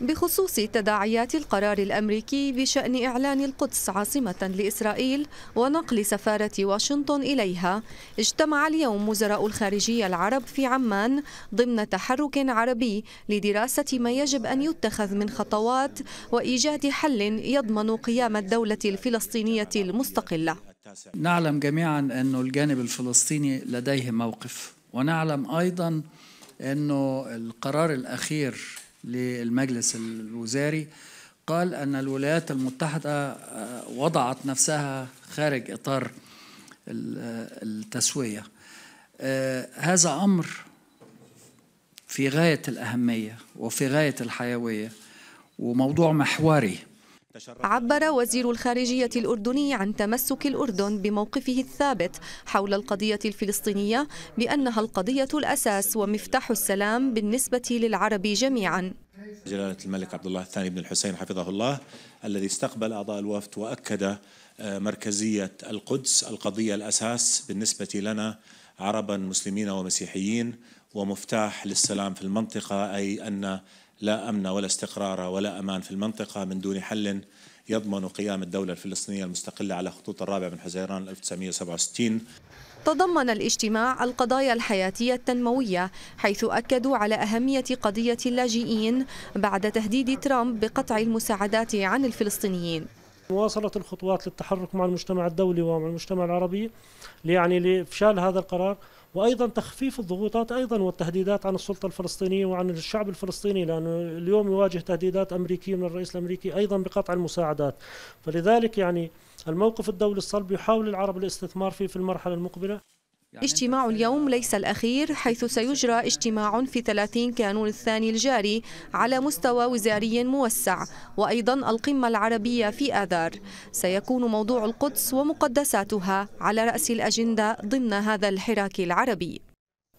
بخصوص تداعيات القرار الامريكي بشان اعلان القدس عاصمه لاسرائيل ونقل سفاره واشنطن اليها اجتمع اليوم وزراء الخارجيه العرب في عمان ضمن تحرك عربي لدراسه ما يجب ان يتخذ من خطوات وايجاد حل يضمن قيام الدوله الفلسطينيه المستقله نعلم جميعا ان الجانب الفلسطيني لديه موقف ونعلم ايضا أنه القرار الأخير للمجلس الوزاري قال أن الولايات المتحدة آه، وضعت نفسها خارج إطار آه، التسوية آه، هذا أمر في غاية الأهمية وفي غاية الحيوية وموضوع محوري عبر وزير الخارجية الأردني عن تمسك الأردن بموقفه الثابت حول القضية الفلسطينية بأنها القضية الأساس ومفتاح السلام بالنسبة للعرب جميعا جلالة الملك عبد الله الثاني بن الحسين حفظه الله الذي استقبل أعضاء الوفد وأكد آه، مركزية القدس القضية الأساس بالنسبة لنا عربا مسلمين ومسيحيين ومفتاح للسلام في المنطقة أي أن لا أمن ولا استقرار ولا أمان في المنطقة من دون حل يضمن قيام الدولة الفلسطينية المستقلة على خطوط الرابع من حزيران 1967 تضمن الاجتماع القضايا الحياتية التنموية حيث أكدوا على أهمية قضية اللاجئين بعد تهديد ترامب بقطع المساعدات عن الفلسطينيين مواصلة الخطوات للتحرك مع المجتمع الدولي ومع المجتمع العربي يعني لإفشال هذا القرار وأيضا تخفيف الضغوطات أيضا والتهديدات عن السلطة الفلسطينية وعن الشعب الفلسطيني لأنه اليوم يواجه تهديدات أمريكية من الرئيس الأمريكي أيضا بقطع المساعدات فلذلك يعني الموقف الدولي الصلب يحاول العرب الاستثمار فيه في المرحلة المقبلة يعني اجتماع اليوم ليس الأخير حيث سيجرى اجتماع في 30 كانون الثاني الجاري على مستوى وزاري موسع وأيضا القمة العربية في آذار سيكون موضوع القدس ومقدساتها على رأس الأجندة ضمن هذا الحراك العربي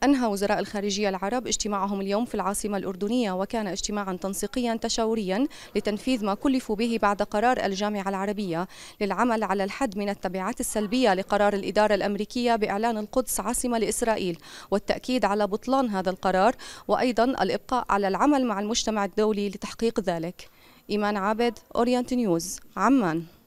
أنهى وزراء الخارجية العرب اجتماعهم اليوم في العاصمة الأردنية وكان اجتماعا تنسيقيا تشاوريا لتنفيذ ما كلفوا به بعد قرار الجامعة العربية للعمل على الحد من التبعات السلبية لقرار الإدارة الأمريكية بإعلان القدس عاصمة لإسرائيل والتأكيد على بطلان هذا القرار وأيضا الإبقاء على العمل مع المجتمع الدولي لتحقيق ذلك إيمان عابد أورينت نيوز عمان